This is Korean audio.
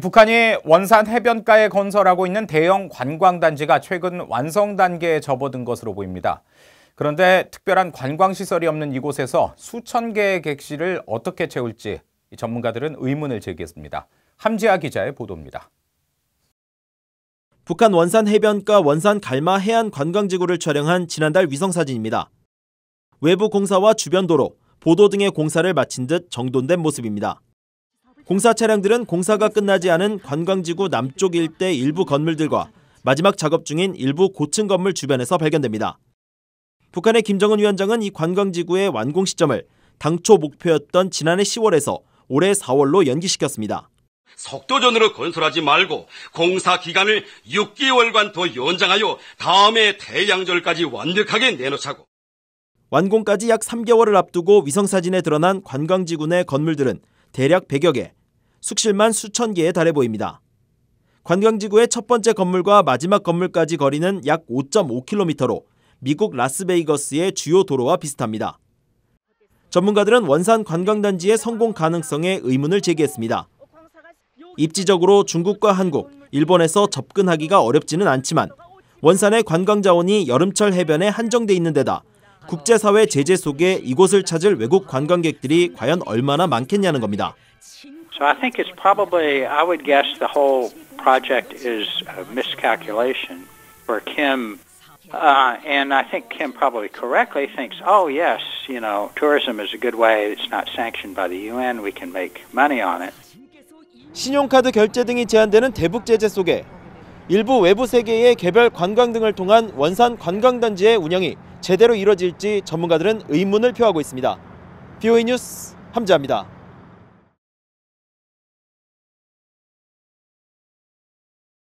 북한이 원산 해변가에 건설하고 있는 대형 관광단지가 최근 완성 단계에 접어든 것으로 보입니다. 그런데 특별한 관광시설이 없는 이곳에서 수천 개의 객실을 어떻게 채울지 전문가들은 의문을 제기했습니다. 함지아 기자의 보도입니다. 북한 원산 해변가 원산 갈마 해안 관광지구를 촬영한 지난달 위성사진입니다. 외부 공사와 주변 도로, 보도 등의 공사를 마친 듯 정돈된 모습입니다. 공사 차량들은 공사가 끝나지 않은 관광지구 남쪽 일대 일부 건물들과 마지막 작업 중인 일부 고층 건물 주변에서 발견됩니다. 북한의 김정은 위원장은 이 관광지구의 완공 시점을 당초 목표였던 지난해 10월에서 올해 4월로 연기시켰습니다. 속도전으로 건설하지 말고 공사 기간을 6개월간 더 연장하여 다음해 대양절까지 완벽하게 내놓자고. 완공까지 약 3개월을 앞두고 위성사진에 드러난 관광지구 내 건물들은 대략 100여 개, 숙실만 수천 개에 달해 보입니다. 관광지구의 첫 번째 건물과 마지막 건물까지 거리는 약 5.5km로 미국 라스베이거스의 주요 도로와 비슷합니다. 전문가들은 원산 관광단지의 성공 가능성에 의문을 제기했습니다. 입지적으로 중국과 한국, 일본에서 접근하기가 어렵지는 않지만 원산의 관광 자원이 여름철 해변에 한정돼 있는 데다 국제사회 제재 속에 이곳을 찾을 외국 관광객들이 과연 얼마나 많겠냐는 겁니다. So I think it's probably I would guess the whole project is a miscalculation for Kim uh, and I think Kim probably correctly thinks, oh yes, you know, tourism is a good way. It's not sanctioned by the UN. We can make money on it. 신용카드 결제 등이 제한되는 대북 제재 속에 일부 외부 세계의 개별 관광 등을 통한 원산 관광단지의 운영이 제대로 이뤄질지 전문가들은 의문을 표하고 있습니다. BOE 뉴스 함재합니다.